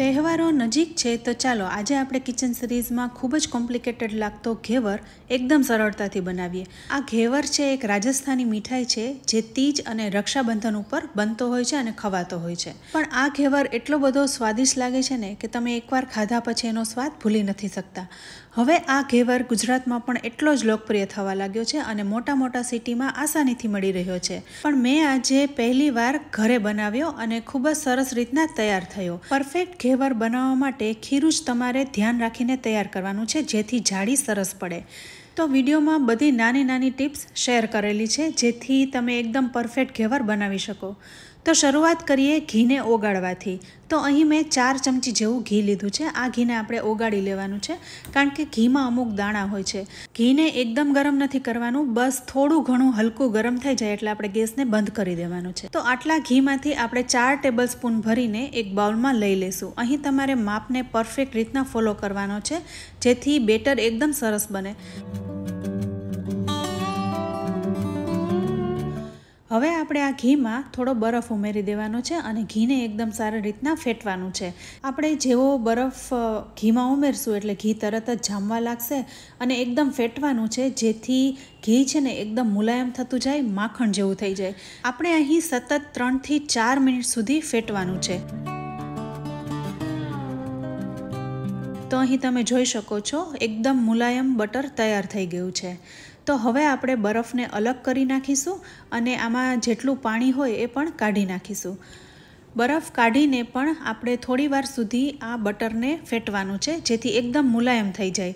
તહેવારો નજીક છે તો ચાલો આજે આપણે કિચન સિરીઝમાં ખૂબ જ કોમ્પ્લિકેટેડ લાગતો ઘેવર એકદમ સરળતાથી બનાવીએ આ ઘેવર છે એક રાજસ્થાની મીઠાઈ છે જે તીજ અને રક્ષાબંધન ઉપર બનતો હોય છે અને ખવાતો હોય છે પણ આ ઘેવર એટલો બધો સ્વાદિષ્ટ લાગે છે ને કે તમે એકવાર ખાધા પછી એનો સ્વાદ ભૂલી નથી શકતા હવે આ ઘેવર ગુજરાતમાં પણ એટલો જ લોકપ્રિય થવા લાગ્યો છે અને મોટા મોટા સિટીમાં આસાનીથી મળી રહ્યો છે પણ મેં આજે પહેલી વાર ઘરે બનાવ્યો અને ખૂબ જ સરસ રીતના તૈયાર થયો પરફેક્ટ ઘેવર બનાવવા માટે ખીરું જ તમારે ધ્યાન રાખીને તૈયાર કરવાનું છે જેથી જાડી સરસ પડે તો વિડીયોમાં બધી નાની નાની ટિપ્સ શેર કરેલી છે જેથી તમે એકદમ પરફેક્ટ ઘેવર બનાવી શકો તો શરૂઆત કરીએ ઘીને ઓગાળવાથી તો અહીં મેં ચાર ચમચી જેવું ઘી લીધું છે આ ઘીને આપણે ઓગાળી લેવાનું છે કારણ કે ઘીમાં અમુક દાણા હોય છે ઘીને એકદમ ગરમ નથી કરવાનું બસ થોડું ઘણું હલકું ગરમ થઈ જાય એટલે આપણે ગેસને બંધ કરી દેવાનું છે તો આટલા ઘીમાંથી આપણે ચાર ટેબલ સ્પૂન ભરીને એક બાઉલમાં લઈ લઈશું અહીં તમારે માપને પરફેક્ટ રીતના ફોલો કરવાનો છે જેથી બેટર એકદમ સરસ બને હવે આપણે આ ઘીમાં થોડો બરફ ઉમેરી દેવાનો છે અને ઘીને એકદમ સારી રીતના ફેટવાનું છે આપણે જેવો બરફ ઘીમાં ઉમેરશું એટલે ઘી તરત જ જામવા લાગશે અને એકદમ ફેટવાનું છે જેથી ઘી છે ને એકદમ મુલાયમ થતું જાય માખણ જેવું થઈ જાય આપણે અહીં સતત ત્રણથી ચાર મિનિટ સુધી ફેટવાનું છે તો અહીં તમે જોઈ શકો છો એકદમ મુલાયમ બટર તૈયાર થઈ ગયું છે તો હવે આપણે બરફને અલગ કરી નાખીશું અને આમાં જેટલું પાણી હોય એ પણ કાઢી નાખીશું બરફ કાઢીને પણ આપણે થોડીવાર સુધી આ બટરને ફેટવાનું છે જેથી એકદમ મુલાયમ થઈ જાય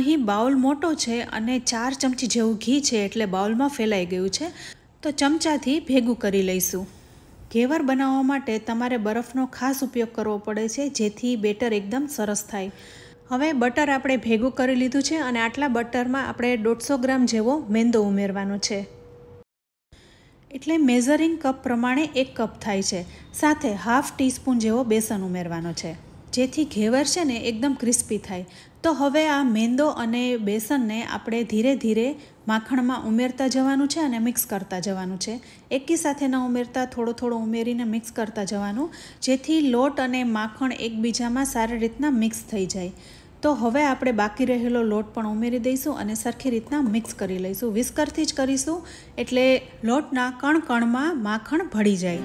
અહીં બાઉલ મોટો છે અને ચાર ચમચી જેવું ઘી છે એટલે બાઉલમાં ફેલાઈ ગયું છે તો ચમચાથી ભેગું કરી લઈશું ઘેવર બનાવવા માટે તમારે બરફનો ખાસ ઉપયોગ કરવો પડે છે જેથી બેટર એકદમ સરસ થાય હવે બટર આપણે ભેગું કરી લીધું છે અને આટલા બટરમાં આપણે દોઢસો ગ્રામ જેવો મેંદો ઉમેરવાનો છે એટલે મેઝરિંગ કપ પ્રમાણે એક કપ થાય છે સાથે હાફ ટીસ્પૂન જેવો બેસન ઉમેરવાનો છે જેથી ઘેવર છે ને એકદમ ક્રિસ્પી થાય તો હવે આ મેંદો અને બેસનને આપણે ધીરે ધીરે માખણમાં ઉમેરતા જવાનું છે અને મિક્સ કરતા જવાનું છે એકી સાથે ન ઉમેરતા થોડો થોડો ઉમેરીને મિક્સ કરતા જવાનું જેથી લોટ અને માખણ એકબીજામાં સારી રીતના મિક્સ થઈ જાય તો હવે આપણે બાકી રહેલો લોટ પણ ઉમેરી દઈશું અને સરખી રીતના મિક્સ કરી લઈશું વિસ્કરથી જ કરીશું એટલે લોટના કણ કણમાં માખણ ભળી જાય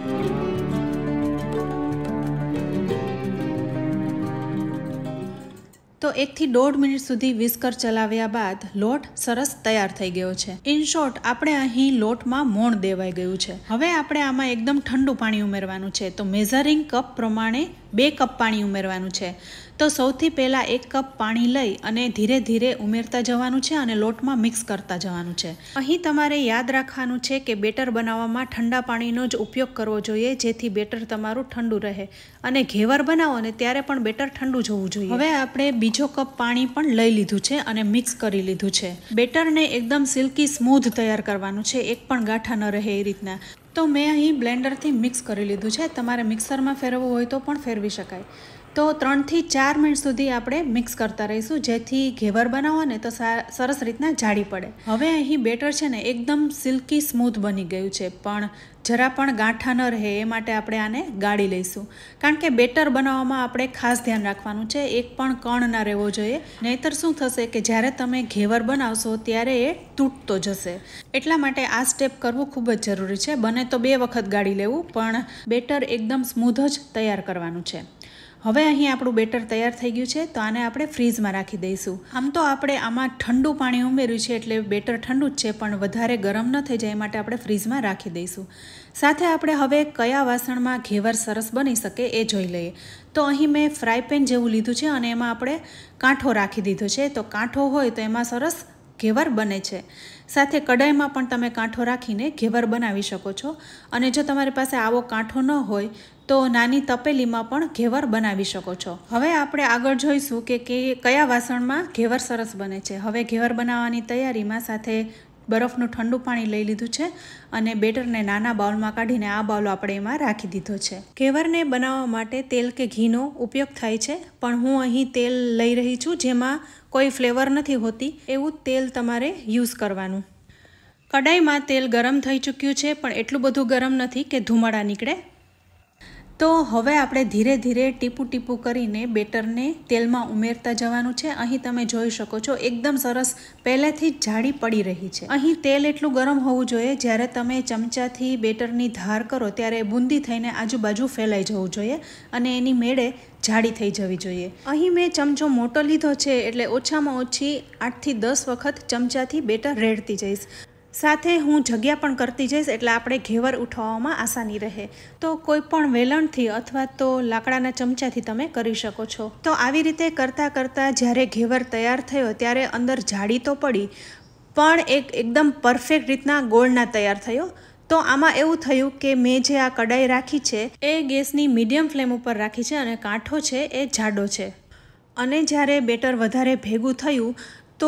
તો એકથી દોઢ મિનિટ સુધી વિસ્કર ચલાવ્યા બાદ લોટ સરસ તૈયાર થઈ ગયો છે ઇન શોર્ટ આપણે અહીં લોટમાં મોણ દેવાઈ ગયું છે હવે આપણે આમાં એકદમ ઠંડુ પાણી ઉમેરવાનું છે તો મેઝરિંગ કપ પ્રમાણે બે કપ પાણી ઉમેરવાનું છે તો સૌથી પહેલાં એક કપ પાણી લઈ અને ધીરે ધીરે ઉમેરતા જવાનું છે અને લોટમાં મિક્સ કરતા જવાનું છે અહીં તમારે યાદ રાખવાનું છે કે બેટર બનાવવામાં ઠંડા પાણીનો જ ઉપયોગ કરવો જોઈએ જેથી બેટર તમારું ઠંડુ રહે અને ઘેવર બનાવો ને ત્યારે પણ બેટર ઠંડુ જવું જોઈએ હવે આપણે બીજો કપ પાણી પણ લઈ લીધું છે અને મિક્સ કરી લીધું છે બેટરને એકદમ સિલ્કી સ્મૂધ તૈયાર કરવાનું છે એક પણ ગાંઠા ન રહે એ રીતના તો મેં અહીં બ્લેન્ડરથી મિક્સ કરી લીધું છે તમારે મિક્સરમાં ફેરવવું હોય તો પણ ફેરવી શકાય તો ત્રણથી ચાર મિનિટ સુધી આપણે મિક્સ કરતા રહીશું જેથી ઘેવર બનાવો ને તો સરસ રીતના જાળી પડે હવે અહીં બેટર છે ને એકદમ સિલ્કી સ્મૂથ બની ગયું છે પણ જરા પણ ગાંઠા ન રહે એ માટે આપણે આને ગાળી લઈશું કારણ કે બેટર બનાવવામાં આપણે ખાસ ધ્યાન રાખવાનું છે એક પણ કણ ના રહેવો જોઈએ નહીતર શું થશે કે જ્યારે તમે ઘેવર બનાવશો ત્યારે એ તૂટતો જશે એટલા માટે આ સ્ટેપ કરવું ખૂબ જ જરૂરી છે બને તો બે વખત ગાળી લેવું પણ બેટર એકદમ સ્મૂધ જ તૈયાર કરવાનું છે હવે અહીં આપણું બેટર તૈયાર થઈ ગયું છે તો આને આપણે ફ્રીઝમાં રાખી દઈશું આમ તો આપણે આમાં ઠંડુ પાણી ઉમેર્યું છે એટલે બેટર ઠંડુ જ છે પણ વધારે ગરમ ન થઈ જાય એ માટે આપણે ફ્રીઝમાં રાખી દઈશું સાથે આપણે હવે કયા વાસણમાં ઘેવર સરસ બની શકે એ જોઈ લઈએ તો અહીં મેં ફ્રાય પેન જેવું લીધું છે અને એમાં આપણે કાંઠો રાખી દીધો છે તો કાંઠો હોય તો એમાં સરસ ઘેવર બને છે સાથે કડાઈમાં પણ તમે કાંઠો રાખીને ઘેવર બનાવી શકો છો અને જો તમારી પાસે આવો કાંઠો ન હોય તો નાની તપેલીમાં પણ ઘેવર બનાવી શકો છો હવે આપણે આગળ જોઈશું કે કયા વાસણમાં ઘેવર સરસ બને છે હવે ઘેવર બનાવવાની તૈયારીમાં સાથે બરફનું ઠંડુ પાણી લઈ લીધું છે અને બેટરને નાના બાઉલમાં કાઢીને આ બાઉલ આપણે એમાં રાખી દીધો છે ઘેવરને બનાવવા માટે તેલ કે ઘીનો ઉપયોગ થાય છે પણ હું અહીં તેલ લઈ રહી છું જેમાં કોઈ ફ્લેવર નથી હોતી એવું તેલ તમારે યુઝ કરવાનું કડાઈમાં તેલ ગરમ થઈ ચૂક્યું છે પણ એટલું બધું ગરમ નથી કે ધુમાડા નીકળે તો હવે આપણે ધીરે ધીરે ટીપુ ટીપુ કરીને બેટરને તેલમાં ઉમેરતા જવાનું છે અહીં તમે જોઈ શકો છો એકદમ સરસ પહેલેથી જ જાડી પડી રહી છે અહીં તેલ એટલું ગરમ હોવું જોઈએ જ્યારે તમે ચમચાથી બેટરની ધાર કરો ત્યારે બુંદી થઈને આજુબાજુ ફેલાઈ જવું જોઈએ અને એની મેળે જાડી થઈ જવી જોઈએ અહીં મેં ચમચો મોટો લીધો છે એટલે ઓછામાં ઓછી આઠથી દસ વખત ચમચાથી બેટર રેડતી જઈશ સાથે હું જગ્યા પણ કરતી જઈશ એટલે આપણે ઘેવર ઉઠાવવામાં આસાની રહે તો કોઈ પણ વેલણથી અથવા તો લાકડાના ચમચાથી તમે કરી શકો છો તો આવી રીતે કરતાં કરતાં જ્યારે ઘેવર તૈયાર થયો ત્યારે અંદર જાડી તો પડી પણ એક એકદમ પરફેક્ટ રીતના ગોળના તૈયાર થયો તો આમાં એવું થયું કે મેં જે આ કડાઈ રાખી છે એ ગેસની મીડિયમ ફ્લેમ ઉપર રાખી છે અને કાંઠો છે એ જાડો છે અને જ્યારે બેટર વધારે ભેગું થયું તો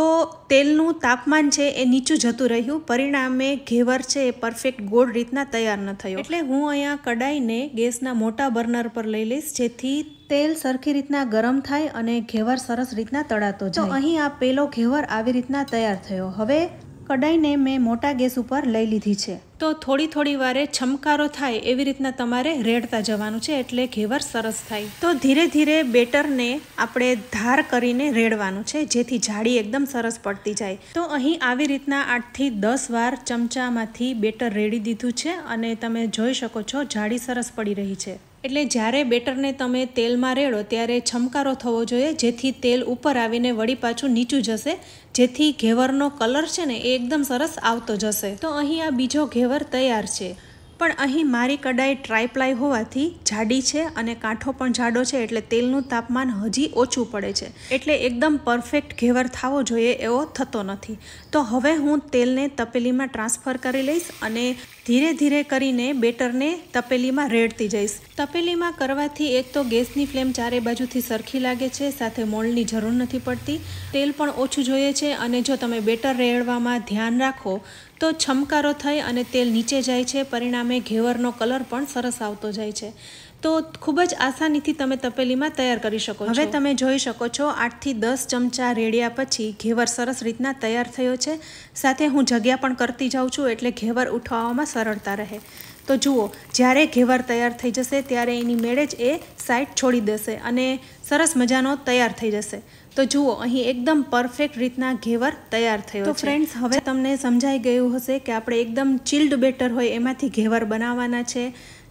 તેલનું તાપમાન છે એ નીચું જતું રહ્યું પરિણામે ઘેવર છે એ પરફેક્ટ ગોળ રીતના તૈયાર ન થયો એટલે હું અહીંયા કડાઈને ગેસના મોટા બર્નર પર લઈ લઈશ જેથી તેલ સરખી રીતના ગરમ થાય અને ઘેવર સરસ રીતના તળાતો જાય અહીં આ પેલો ઘેવર આવી રીતના તૈયાર થયો હવે કડાઈને મેં મોટા ગેસ ઉપર લઈ લીધી છે તો થોડી થોડી વારે છમકારો થાય એવી રીતના તમારે રેડતા જવાનું છે એટલે ઘેવર સરસ થાય તો ધીરે ધીરે બેટરને આપણે ધાર કરીને રેડવાનું છે જેથી જાડી એકદમ સરસ પડતી જાય તો અહીં આવી રીતના આઠથી દસ વાર ચમચામાંથી બેટર રેડી દીધું છે અને તમે જોઈ શકો છો જાડી સરસ પડી રહી છે એટલે જ્યારે બેટરને તમે તેલમાં રેડો ત્યારે છમકારો થવો જોઈએ જેથી તેલ ઉપર આવીને વળી પાછું નીચું જશે જેથી ઘેવરનો કલર છે ને એ એકદમ સરસ આવતો જશે તો અહીં આ બીજો ઘેવર તૈયાર છે પણ અહીં મારી કડાઈ ટ્રાયપ્લાય હોવાથી જાડી છે અને કાંઠો પણ જાડો છે એટલે તેલનું તાપમાન હજી ઓછું પડે છે એટલે એકદમ પરફેક્ટ ઘેવર થવો જોઈએ એવો થતો નથી તો હવે હું તેલને તપેલીમાં ટ્રાન્સફર કરી લઈશ અને ધીરે ધીરે કરીને બેટરને તપેલીમાં રેડતી જઈશ તપેલીમાં કરવાથી એક તો ગેસની ફ્લેમ ચારે બાજુથી સરખી લાગે છે સાથે મોળની જરૂર નથી પડતી તેલ પણ ઓછું જોઈએ છે અને જો તમે બેટર રેડવામાં ધ્યાન રાખો તો છમકારો થઈ અને તેલ નીચે જાય છે પરિણામે ઘેવરનો કલર પણ સરસ આવતો જાય છે તો ખૂબ જ આસાનીથી તમે તપેલીમાં તૈયાર કરી શકો હવે તમે જોઈ શકો છો આઠથી દસ ચમચા રેડ્યા પછી ઘેવર સરસ રીતના તૈયાર થયો છે સાથે હું જગ્યા પણ કરતી જાઉં છું એટલે ઘેવર ઉઠાવવામાં સરળતા રહે તો જુઓ જ્યારે ઘેવર તૈયાર થઈ જશે ત્યારે એની મેળે જ એ સાઈડ છોડી દેશે અને સરસ મજાનો તૈયાર થઈ જશે તો જુઓ અહીં એકદમ પરફેક્ટ રીતના ઘેવર તૈયાર થયો તો ફ્રેન્ડ્સ હવે તમને સમજાઈ ગયું હશે કે આપણે એકદમ ચિલ્ડ બેટર હોય એમાંથી ઘેવર બનાવવાના છે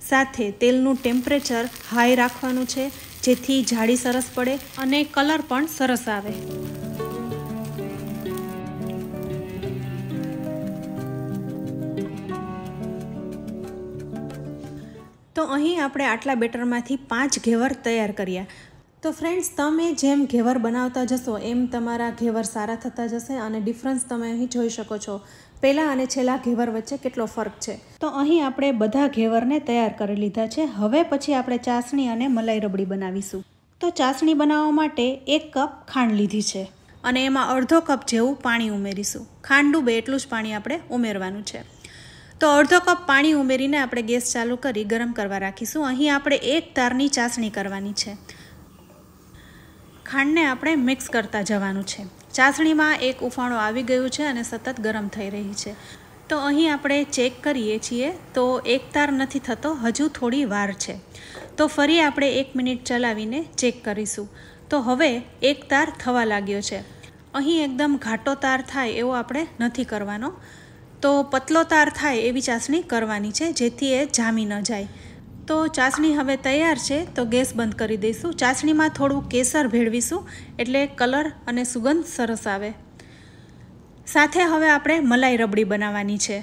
સાથે તેલનું ટેમ્પરેચર હાઈ રાખવાનું છે જેથી જાડી સરસ પડે અને કલર પણ સરસ આવે તો અહીં આપણે આટલા બેટરમાંથી પાંચ ઘેવર તૈયાર કર્યા તો ફ્રેન્ડ્સ તમે જેમ ઘેવર બનાવતા જશો એમ તમારા ઘેવર સારા થતા જશે અને ડિફરન્સ તમે અહીં જોઈ શકો છો પહેલાં અને છેલ્લા ઘેવર વચ્ચે કેટલો ફરક છે તો અહીં આપણે બધા ઘેવરને તૈયાર કરી લીધા છે હવે પછી આપણે ચાસણી અને મલાઈ રબડી બનાવીશું તો ચાસણી બનાવવા માટે એક કપ ખાંડ લીધી છે અને એમાં અડધો કપ જેવું પાણી ઉમેરીશું ખાંડ ડૂબે એટલું જ પાણી આપણે ઉમેરવાનું છે તો અડધો કપ પાણી ઉમેરીને આપણે ગેસ ચાલુ કરી ગરમ કરવા રાખીશું અહીં આપણે એક તારની ચાસણી કરવાની છે ખાંડને આપણે મિક્સ કરતા જવાનું છે ચાસણીમાં એક ઉફાણો આવી ગયું છે અને સતત ગરમ થઈ રહી છે તો અહીં આપણે ચેક કરીએ છીએ તો એક તાર નથી થતો હજુ થોડી વાર છે તો ફરી આપણે એક મિનિટ ચલાવીને ચેક કરીશું તો હવે એક તાર થવા લાગ્યો છે અહીં એકદમ ઘાટો તાર થાય એવો આપણે નથી કરવાનો તો પતલો તાર થાય એવી ચાસણી કરવાની છે જેથી એ જામી ન જાય તો ચાસણી હવે તૈયાર છે તો ગેસ બંધ કરી દઈશું ચાસણીમાં થોડું કેસર ભેળવીશું એટલે કલર અને સુગંધ સરસ આવે સાથે હવે આપણે મલાઈ રબડી બનાવવાની છે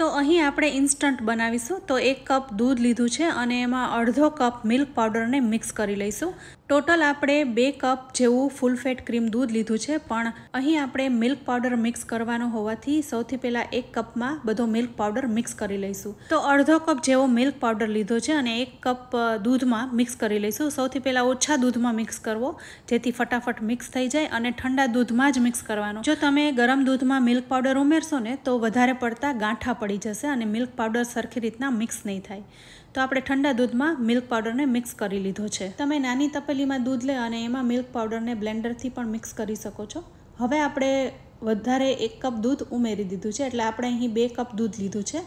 તો અહીં આપણે ઇન્સ્ટન્ટ બનાવીશું તો એક કપ દૂધ લીધું છે અને એમાં અડધો કપ મિલ્ક પાવડરને મિક્સ કરી લઈશું ટોટલ આપણે બે કપ જેવું ફૂલ ફેટ ક્રીમ દૂધ લીધું છે પણ અહીં આપણે મિલ્ક પાવડર મિક્સ કરવાનો હોવાથી સૌથી પહેલાં એક કપમાં બધો મિલ્ક પાવડર મિક્સ કરી લઈશું તો અડધો કપ જેવો મિલ્ક પાવડર લીધો છે અને એક કપ દૂધમાં મિક્સ કરી લઈશું સૌથી પહેલાં ઓછા દૂધમાં મિક્સ કરવો જેથી ફટાફટ મિક્સ થઈ જાય અને ઠંડા દૂધમાં જ મિક્સ કરવાનો જો તમે ગરમ દૂધમાં મિલ્ક પાવડર ઉમેરશો ને તો વધારે પડતા ગાંઠા પડી જશે અને મિલ્ક પાવડર સરખી રીતના મિક્સ નહીં થાય તો આપણે ઠંડા દૂધમાં મિલ્ક પાવડરને મિક્સ કરી લીધો છે તમે નાની તપેલીમાં દૂધ લે અને એમાં મિલ્ક પાવડરને બ્લેન્ડરથી પણ મિક્સ કરી શકો છો હવે આપણે વધારે એક કપ દૂધ ઉમેરી દીધું છે એટલે આપણે અહીં બે કપ દૂધ લીધું છે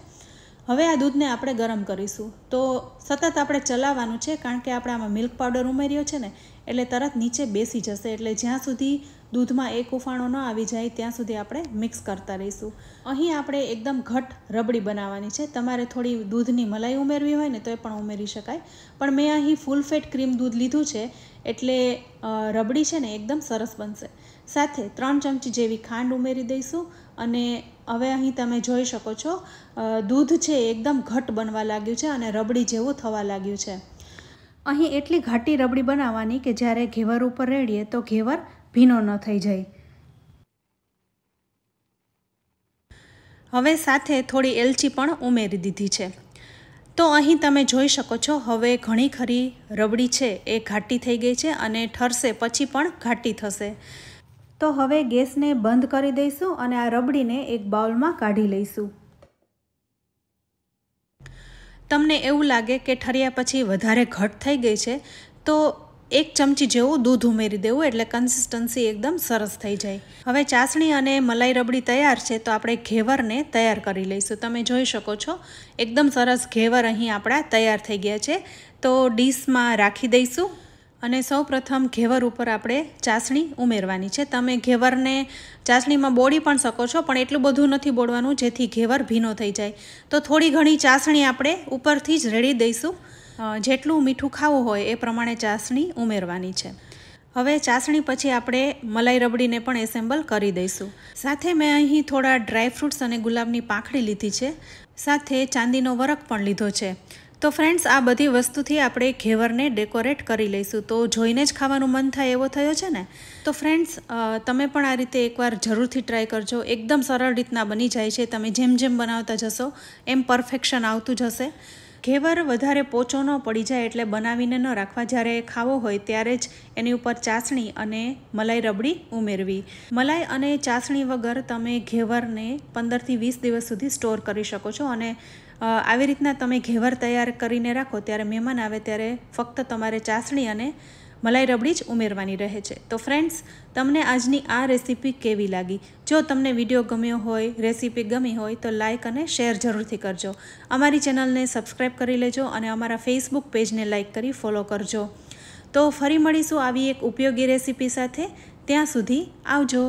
હવે આ દૂધને આપણે ગરમ કરીશું તો સતત આપણે ચલાવવાનું છે કારણ કે આપણે આમાં મિલ્ક પાવડર ઉમેર્યો છે ને એટલે તરત નીચે બેસી જશે એટલે જ્યાં સુધી દૂધમાં એક ઉફાણો ન આવી જાય ત્યાં સુધી આપણે મિક્સ કરતા રહીશું અહીં આપણે એકદમ ઘટ રબડી બનાવવાની છે તમારે થોડી દૂધની મલાઈ ઉમેરવી હોય ને તો એ પણ ઉમેરી શકાય પણ મેં અહીં ફૂલ ફેટ ક્રીમ દૂધ લીધું છે એટલે રબડી છે ને એકદમ સરસ બનશે સાથે ત્રણ ચમચી જેવી ખાંડ ઉમેરી દઈશું અને હવે અહીં તમે જોઈ શકો છો દૂધ છે એકદમ ઘટ બનવા લાગ્યું છે અને રબડી જેવું થવા લાગ્યું છે અહીં એટલી ઘાટી રબડી બનાવવાની કે જ્યારે ઘેવર ઉપર રેડીએ તો ઘેવર ભીનો ન થઈ જાય હવે સાથે થોડી એલચી પણ ઉમેરી દીધી છે તો અહીં તમે જોઈ શકો છો હવે ઘણી ખરી રબડી છે એ ઘાટી થઈ ગઈ છે અને ઠરશે પછી પણ ઘાટી થશે તો હવે ગેસને બંધ કરી દઈશું અને આ રબડીને એક બાઉલમાં કાઢી લઈશું તમને એવું લાગે કે ઠર્યા પછી વધારે ઘટ થઈ ગઈ છે તો એક ચમચી જેવું દૂધ ઉમેરી દેવું એટલે કન્સિસ્ટન્સી એકદમ સરસ થઈ જાય હવે ચાસણી અને મલાઈ રબડી તૈયાર છે તો આપણે ઘેવરને તૈયાર કરી લઈશું તમે જોઈ શકો છો એકદમ સરસ ઘેવર અહીં આપણા તૈયાર થઈ ગયા છે તો ડીશમાં રાખી દઈશું અને સૌપ્રથમ ઘેવર ઉપર આપણે ચાસણી ઉમેરવાની છે તમે ઘેવરને ચાસણીમાં બોળી પણ શકો છો પણ એટલું બધું નથી બોળવાનું જેથી ઘેવર ભીનો થઈ જાય તો થોડી ઘણી ચાસણી આપણે ઉપરથી જ રેડી દઈશું જેટલું મીઠું ખાવું હોય એ પ્રમાણે ચાસણી ઉમેરવાની છે હવે ચાસણી પછી આપણે મલાઈ રબડીને પણ એસેમ્બલ કરી દઈશું સાથે મેં અહીં થોડા ડ્રાય ફ્રૂટ્સ અને ગુલાબની પાંખડી લીધી છે સાથે ચાંદીનો વરખ પણ લીધો છે તો ફ્રેન્ડ્સ આ બધી વસ્તુથી આપણે ઘેવરને ડેકોરેટ કરી લઈશું તો જોઈને જ ખાવાનું મન થાય એવો થયો છે ને તો ફ્રેન્ડ્સ તમે પણ આ રીતે એકવાર જરૂરથી ટ્રાય કરજો એકદમ સરળ રીતના બની જાય છે તમે જેમ જેમ બનાવતા જશો એમ પરફેક્શન આવતું જશે ઘેવર વધારે પોચો ન પડી જાય એટલે બનાવીને ન રાખવા જ્યારે ખાવો હોય ત્યારે જ એની ઉપર ચાસણી અને મલાઈ રબડી ઉમેરવી મલાઈ અને ચાસણી વગર તમે ઘેવરને પંદરથી વીસ દિવસ સુધી સ્ટોર કરી શકો છો અને આવી રીતના તમે ઘેવર તૈયાર કરીને રાખો ત્યારે મહેમાન આવે ત્યારે ફક્ત તમારે ચાસણી અને મલાઈ રબડી જ ઉમેરવાની રહે છે તો ફ્રેન્ડ્સ તમને આજની આ રેસીપી કેવી લાગી જો તમને વિડીયો ગમ્યો હોય રેસીપી ગમી હોય તો લાઇક અને શેર જરૂરથી કરજો અમારી ચેનલને સબસ્ક્રાઈબ કરી લેજો અને અમારા ફેસબુક પેજને લાઇક કરી ફોલો કરજો તો ફરી મળીશું આવી એક ઉપયોગી રેસીપી સાથે ત્યાં સુધી આવજો